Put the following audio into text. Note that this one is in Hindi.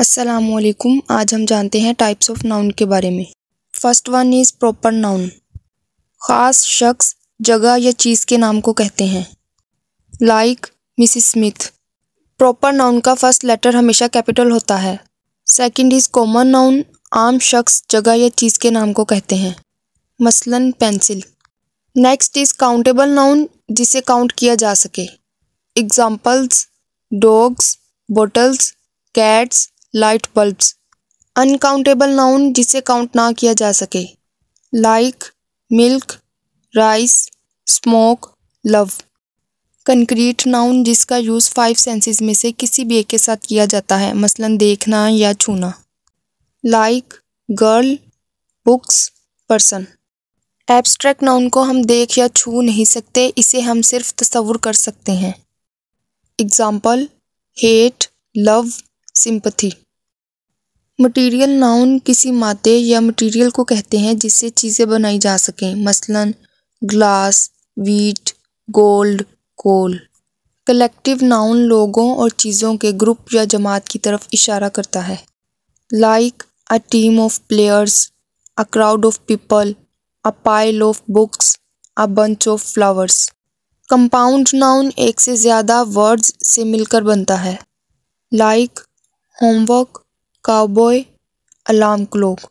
असलकुम आज हम जानते हैं टाइप्स ऑफ नाउन के बारे में first one is proper noun ख़ास शख्स जगह या चीज़ के नाम को कहते हैं like Mrs Smith proper noun का फर्स्ट लेटर हमेशा कैपिटल होता है सेकंड इज़ कॉमन नाउन आम शख्स जगह या चीज़ के नाम को कहते हैं मसलन pencil next is countable noun जिसे काउंट किया जा सके examples dogs bottles cats light bulbs uncountable noun जिसे काउंट ना किया जा सके like milk rice smoke love concrete noun जिसका यूज़ फाइव सेंसेस में से किसी भी एक के साथ किया जाता है मसलन देखना या छूना like girl books person abstract noun को हम देख या छू नहीं सकते इसे हम सिर्फ तस्वुर कर सकते हैं example hate love sympathy material noun किसी मादे या मटेरियल को कहते हैं जिससे चीजें बनाई जा सकें मसलन glass wheat gold coal collective noun लोगों और चीज़ों के ग्रुप या जमात की तरफ इशारा करता है like a team of players a crowd of people a pile of books a bunch of flowers compound noun एक से ज़्यादा वर्ड्स से मिलकर बनता है like homework cowboy alarm clock